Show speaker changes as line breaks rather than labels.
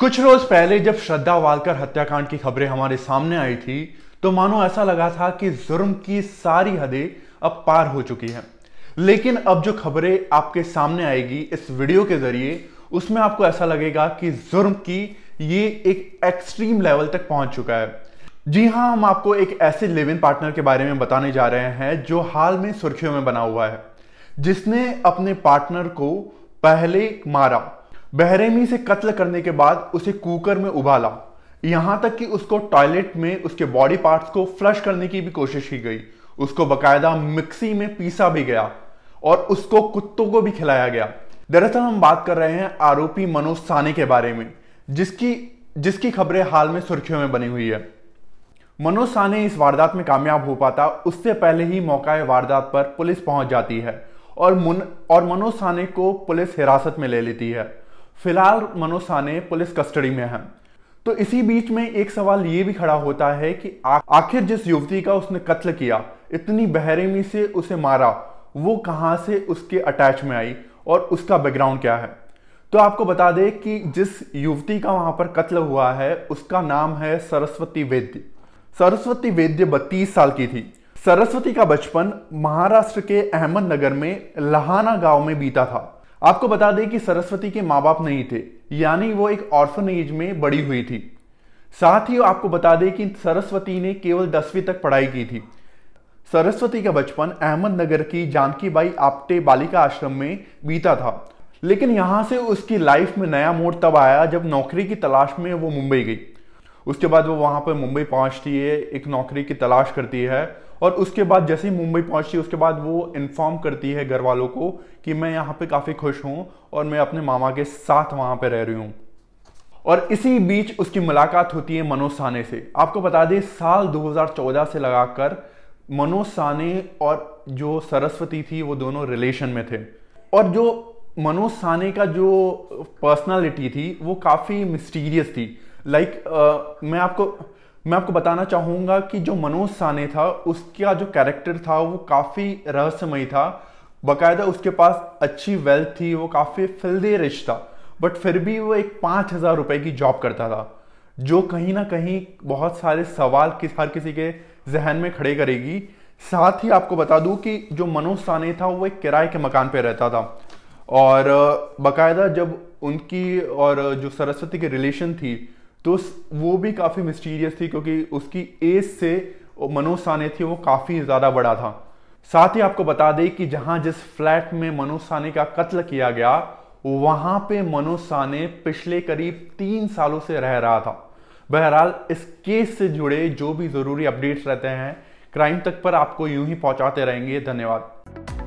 कुछ रोज पहले जब श्रद्धा वालकर हत्याकांड की खबरें हमारे सामने आई थी तो मानो ऐसा लगा था कि जुर्म की सारी हदें अब पार हो चुकी हैं लेकिन अब जो खबरें आपके सामने आएगी इस वीडियो के जरिए उसमें आपको ऐसा लगेगा कि जुर्म की ये एक एक्सट्रीम लेवल तक पहुंच चुका है जी हाँ हम आपको एक ऐसे लिव इन पार्टनर के बारे में बताने जा रहे हैं जो हाल में सुर्खियों में बना हुआ है जिसने अपने पार्टनर को पहले मारा बहरेमी से कत्ल करने के बाद उसे कुकर में उबाला यहां तक कि उसको टॉयलेट में उसके बॉडी पार्ट्स को फ्लश करने की भी कोशिश की गई उसको बकायदा मिक्सी में पीसा भी गया और उसको कुत्तों को भी खिलाया गया दरअसल हम बात कर रहे हैं आरोपी मनोज साने के बारे में जिसकी जिसकी खबरें हाल में सुर्खियों में बनी हुई है मनोज साने इस वारदात में कामयाब हो पाता उससे पहले ही मौका वारदात पर पुलिस पहुंच जाती है और मुन और मनोज साने को पुलिस हिरासत में ले लेती है फिलहाल मनोज साने पुलिस कस्टडी में है तो इसी बीच में एक सवाल ये भी खड़ा होता है कि आखिर जिस युवती का उसने कत्ल किया इतनी बहरेमी से उसे मारा वो कहाँ से उसके अटैच में आई और उसका बैकग्राउंड क्या है तो आपको बता दें कि जिस युवती का वहां पर कत्ल हुआ है उसका नाम है सरस्वती वैद्य सरस्वती वैद्य बत्तीस साल की थी सरस्वती का बचपन महाराष्ट्र के अहमदनगर में लहाना गांव में बीता था आपको बता दें कि सरस्वती के माँ बाप नहीं थे यानी वो एक ऑर्फनेज में बड़ी हुई थी साथ ही आपको बता दें कि सरस्वती ने केवल दसवीं तक पढ़ाई की थी सरस्वती का बचपन अहमदनगर की जानकी बाई आपटे बालिका आश्रम में बीता था लेकिन यहाँ से उसकी लाइफ में नया मोड़ तब आया जब नौकरी की तलाश में वो मुंबई गई उसके बाद वो वहाँ पर मुंबई पहुँचती है एक नौकरी की तलाश करती है और उसके बाद जैसे ही मुंबई पहुंची उसके बाद वो इन्फॉर्म करती है घर वालों को कि मैं यहाँ पे काफ़ी खुश हूँ और मैं अपने मामा के साथ वहाँ पे रह रही हूँ और इसी बीच उसकी मुलाकात होती है मनोज साने से आपको बता दें साल 2014 से लगाकर मनोज साने और जो सरस्वती थी वो दोनों रिलेशन में थे और जो मनोज साने का जो पर्सनालिटी थी वो काफ़ी मिस्टीरियस थी लाइक like, uh, मैं आपको मैं आपको बताना चाहूँगा कि जो मनोज साने था उसका जो कैरेक्टर था वो काफ़ी रहस्यमय था बाकायदा उसके पास अच्छी वेल्थ थी वो काफ़ी फिल्दी रिश था बट फिर भी वो एक पाँच हज़ार रुपये की जॉब करता था जो कहीं ना कहीं बहुत सारे सवाल किस हर किसी के जहन में खड़े करेगी साथ ही आपको बता दूं कि जो मनोज साने था वो एक किराए के मकान पर रहता था और बाकायदा जब उनकी और जो सरस्वती की रिलेशन थी तो वो भी काफ़ी मिस्टीरियस थी क्योंकि उसकी एज से मनोज साने थी वो काफ़ी ज़्यादा बड़ा था साथ ही आपको बता दें कि जहां जिस फ्लैट में मनोज साने का कत्ल किया गया वहां पे मनोज साने पिछले करीब तीन सालों से रह रहा था बहरहाल इस केस से जुड़े जो भी ज़रूरी अपडेट्स रहते हैं क्राइम तक पर आपको यूं ही पहुंचाते रहेंगे धन्यवाद